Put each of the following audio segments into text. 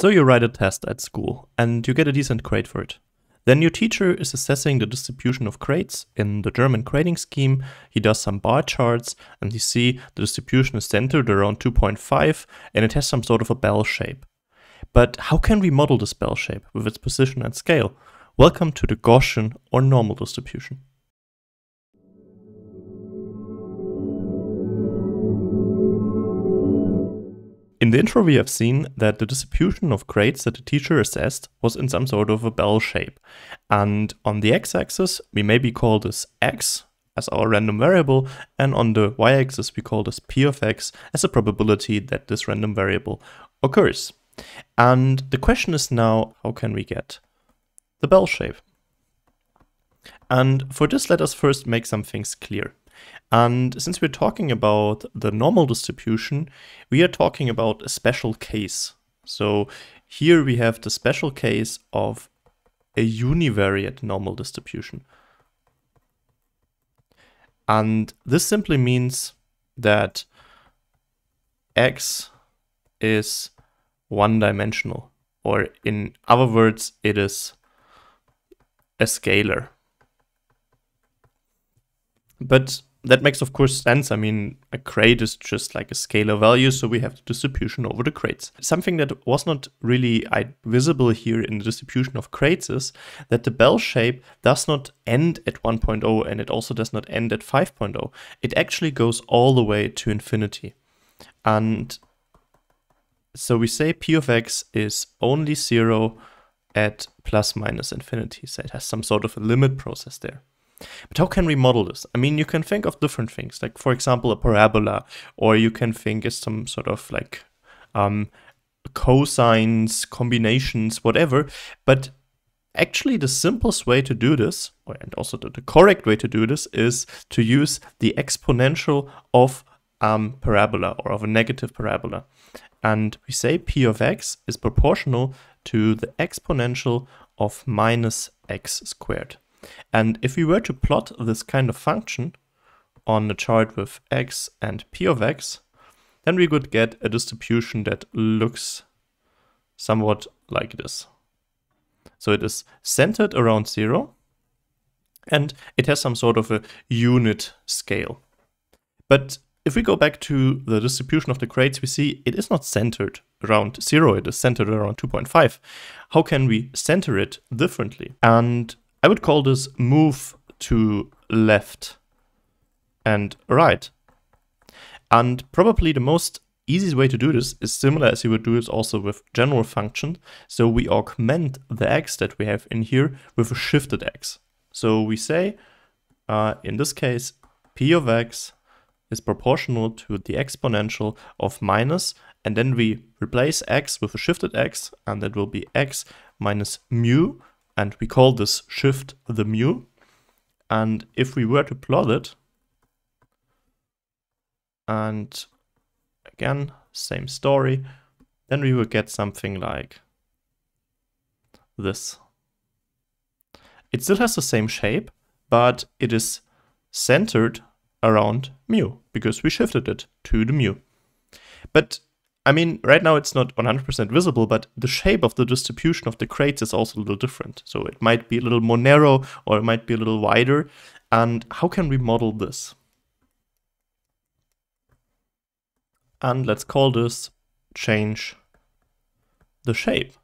So you write a test at school and you get a decent grade for it. Then your teacher is assessing the distribution of grades in the German grading scheme. He does some bar charts and you see the distribution is centered around 2.5 and it has some sort of a bell shape. But how can we model this bell shape with its position and scale? Welcome to the Gaussian or normal distribution. In the intro, we have seen that the distribution of grades that the teacher assessed was in some sort of a bell shape. And on the x-axis, we maybe call this x as our random variable, and on the y-axis, we call this p of x as a probability that this random variable occurs. And the question is now, how can we get the bell shape? And for this, let us first make some things clear. And since we're talking about the normal distribution, we are talking about a special case. So here we have the special case of a univariate normal distribution. And this simply means that x is one-dimensional, or in other words, it is a scalar. But that makes, of course, sense. I mean, a crate is just like a scalar value, so we have the distribution over the crates. Something that was not really visible here in the distribution of crates is that the bell shape does not end at 1.0 and it also does not end at 5.0. It actually goes all the way to infinity. And so we say p of x is only 0 at plus minus infinity. So it has some sort of a limit process there. But how can we model this? I mean, you can think of different things, like for example, a parabola, or you can think as some sort of like um, cosines, combinations, whatever. But actually, the simplest way to do this, and also the, the correct way to do this, is to use the exponential of um, parabola or of a negative parabola. And we say p of x is proportional to the exponential of minus x squared. And if we were to plot this kind of function on a chart with x and p of x, then we could get a distribution that looks somewhat like this. So it is centered around zero and it has some sort of a unit scale. But if we go back to the distribution of the grades, we see it is not centered around zero, it is centered around 2.5. How can we center it differently? And I would call this move to left and right. And probably the most easiest way to do this is similar as you would do this also with general function. So we augment the x that we have in here with a shifted x. So we say, uh, in this case, p of x is proportional to the exponential of minus, and then we replace x with a shifted x, and that will be x minus mu, and we call this shift the mu. And if we were to plot it, and again, same story, then we would get something like this. It still has the same shape, but it is centered around mu because we shifted it to the mu. But I mean, right now it's not 100% visible, but the shape of the distribution of the crates is also a little different. So it might be a little more narrow or it might be a little wider. And how can we model this? And let's call this change the shape.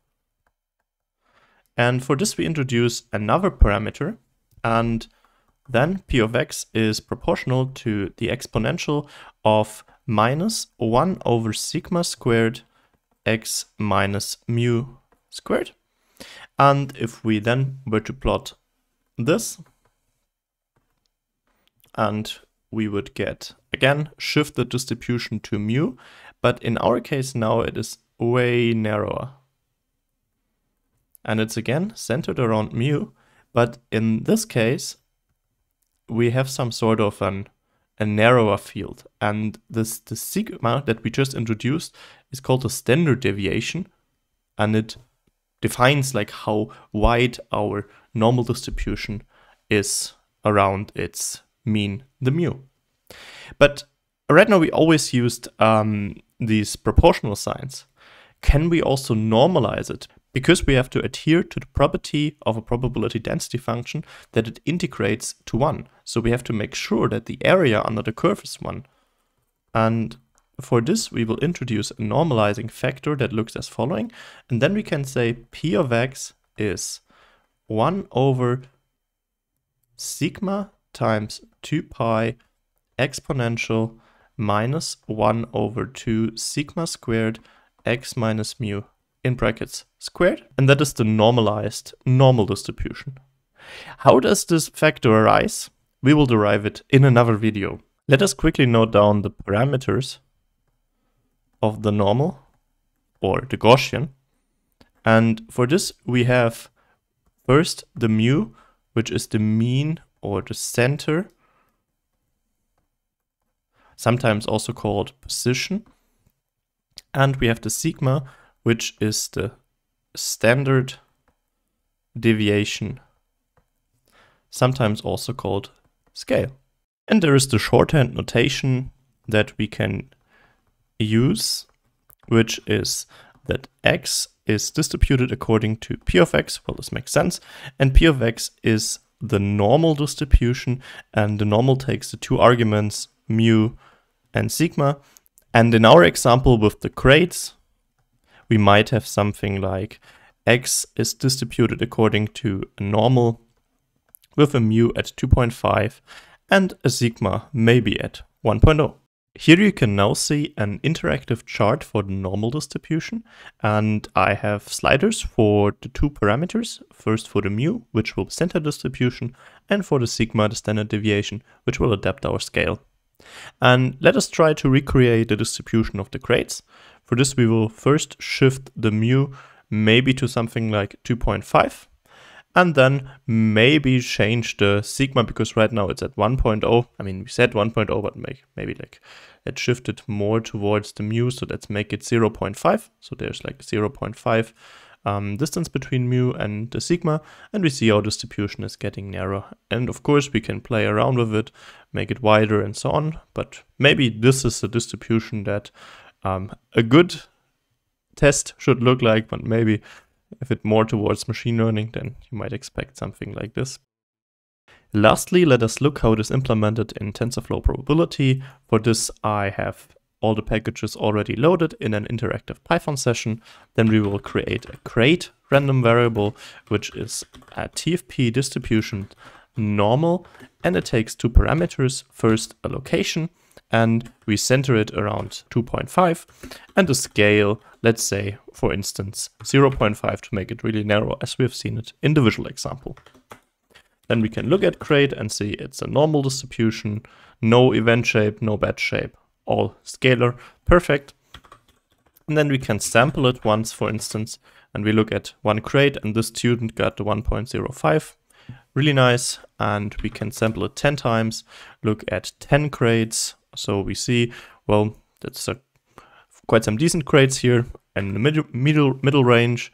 And for this, we introduce another parameter and then p of x is proportional to the exponential of minus 1 over sigma squared x minus mu squared. And if we then were to plot this, and we would get, again, shift the distribution to mu, but in our case now it is way narrower. And it's again centered around mu, but in this case, we have some sort of an a narrower field. And this the sigma that we just introduced is called a standard deviation, and it defines like how wide our normal distribution is around its mean, the mu. But right now we always used um, these proportional signs. Can we also normalize it? because we have to adhere to the property of a probability density function that it integrates to 1. So we have to make sure that the area under the curve is 1. And for this, we will introduce a normalizing factor that looks as following. And then we can say P of x is 1 over sigma times 2 pi exponential minus 1 over 2 sigma squared x minus mu in brackets squared, and that is the normalized normal distribution. How does this factor arise? We will derive it in another video. Let us quickly note down the parameters of the normal or the Gaussian. And for this, we have first the mu, which is the mean or the center, sometimes also called position. And we have the sigma, which is the standard deviation, sometimes also called scale. And there is the shorthand notation that we can use, which is that x is distributed according to p of x, well this makes sense, and p of x is the normal distribution and the normal takes the two arguments mu and sigma. And in our example with the crates, we might have something like x is distributed according to a normal with a mu at 2.5 and a sigma maybe at 1.0. Here you can now see an interactive chart for the normal distribution and I have sliders for the two parameters, first for the mu, which will center distribution, and for the sigma, the standard deviation, which will adapt our scale. And let us try to recreate the distribution of the grades. For this, we will first shift the mu maybe to something like 2.5 and then maybe change the sigma because right now it's at 1.0. I mean, we said 1.0, but make, maybe like it shifted more towards the mu. So let's make it 0.5. So there's like 0.5 um, distance between mu and the sigma. And we see our distribution is getting narrow. And of course, we can play around with it, make it wider and so on. But maybe this is the distribution that um, a good test should look like, but maybe if it more towards machine learning, then you might expect something like this. Lastly, let us look how it is implemented in TensorFlow Probability. For this, I have all the packages already loaded in an interactive Python session. Then we will create a crate random variable, which is a TFP distribution normal, and it takes two parameters. First, a location, and we center it around 2.5 and a scale, let's say, for instance, 0.5 to make it really narrow as we have seen it in the visual example. Then we can look at crate and see it's a normal distribution, no event shape, no batch shape, all scalar, perfect. And then we can sample it once, for instance, and we look at one crate and this student got the 1.05 really nice and we can sample it 10 times look at 10 grades so we see, well, that's a, quite some decent grades here in the middle, middle, middle range.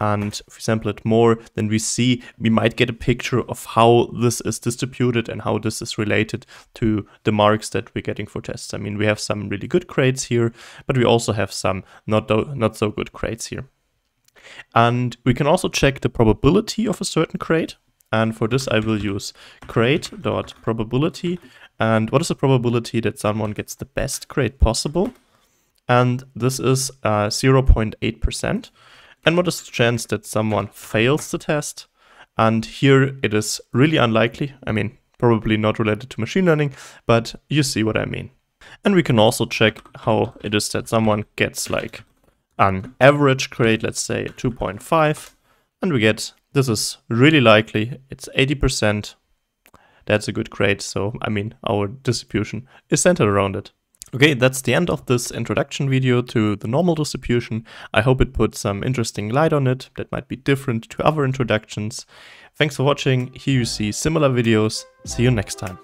And if we sample it more, then we see we might get a picture of how this is distributed and how this is related to the marks that we're getting for tests. I mean, we have some really good grades here, but we also have some not, not so good grades here. And we can also check the probability of a certain crate, And for this, I will use crate.probability and what is the probability that someone gets the best grade possible? And this is 0.8%. Uh, and what is the chance that someone fails the test? And here it is really unlikely. I mean, probably not related to machine learning, but you see what I mean. And we can also check how it is that someone gets like an average grade, let's say 2.5, and we get this is really likely, it's 80%, that's a good grade. So, I mean, our distribution is centered around it. Okay, that's the end of this introduction video to the normal distribution. I hope it put some interesting light on it that might be different to other introductions. Thanks for watching. Here you see similar videos. See you next time.